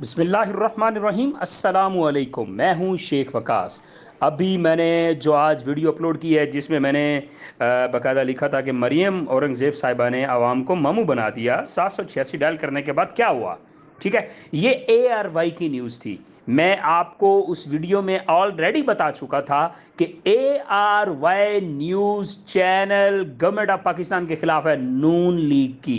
बसमीम अल्लाम मैं हूं शेख वकास अभी मैंने जो आज वीडियो अपलोड की है जिसमें मैंने बाकायदा लिखा था कि मरीम औरंगज़ेब साहिबा ने आवाम को मामू बना दिया सात सौ छियासी डायल करने के बाद क्या हुआ ठीक है ये ए आर वाई की न्यूज़ थी मैं आपको उस वीडियो में ऑलरेडी बता चुका था कि A R Y news channel government of Pakistan के ख़िलाफ़ है नून लीग की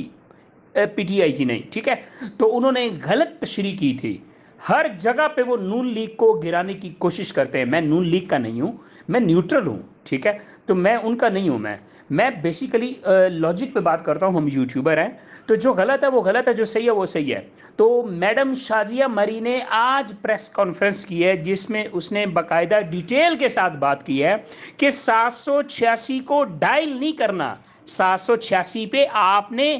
पीटीआई की नहीं ठीक है तो उन्होंने गलत तशरी की थी हर जगह पे वो नून लीग को गिराने की कोशिश करते हैं मैं नून लीग का नहीं हूँ मैं न्यूट्रल हूँ ठीक है तो मैं उनका नहीं हूँ मैं मैं बेसिकली लॉजिक पे बात करता हूँ हम यूट्यूबर हैं तो जो गलत है वो गलत है जो सही है वो सही है तो मैडम शाजिया मरी ने आज प्रेस कॉन्फ्रेंस की है जिसमें उसने बाकायदा डिटेल के साथ बात की है कि सात को डायल नहीं करना सात पे आपने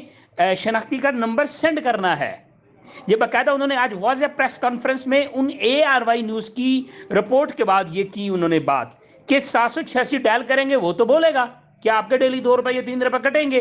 शनाख्ती का नंबर सेंड करना है ये बाकायदा उन्होंने आज वॉज ए प्रेस कॉन्फ्रेंस में उन ए आर वाई न्यूज़ की रिपोर्ट के बाद ये की उन्होंने बात कि सात सौ छियासी डायल करेंगे वो तो बोलेगा कि आपके डेली दो रुपये या तीन रुपये कटेंगे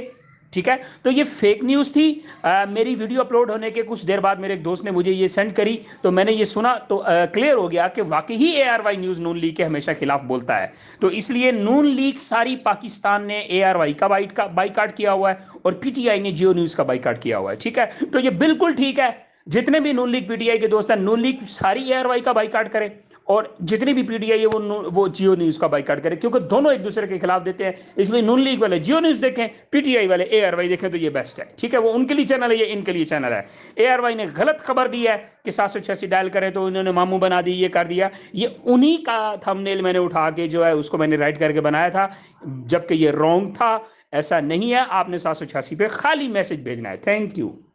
ठीक है तो ये फेक न्यूज़ थी आ, मेरी वीडियो अपलोड होने के कुछ देर बाद मेरे एक दोस्त ने मुझे ये सेंड करी तो मैंने ये सुना तो आ, क्लियर हो गया कि वाकई ही A R Y news Noon league के हमेशा खिलाफ बोलता है तो इसलिए नून लीग सारी पाकिस्तान ने ए आर वाई का बाइट का किया हुआ है और पीटीआई ने जियो न्यूज़ का बाईकाट किया हुआ है ठीक है तो ये बिल्कुल ठीक है जितने भी नून लीग पीटीआई के दोस्त हैं नून लीग सारी ए आर वाई का बाईकाट करे और जितनी भी पीटीआई है वो वो जियो न्यूज का बाइकाट करे क्योंकि दोनों एक दूसरे के खिलाफ देते हैं इसलिए नून लीग वाले जियो न्यूज देखें पीटीआई वाले ए आर वाई देखें तो ये बेस्ट है ठीक है वो उनके लिए चैनल है ये इनके लिए चैनल है ए आर वाई ने गलत खबर दी है कि सात सौ छियासी डायल करें तो उन्होंने मामू बना दी ये कर दिया ये उन्हीं का थमनेल मैंने उठा के जो है उसको मैंने राइट करके बनाया था जबकि ये रॉन्ग था ऐसा नहीं है आपने सात सौ छियासी पे खाली मैसेज भेजना है थैंक यू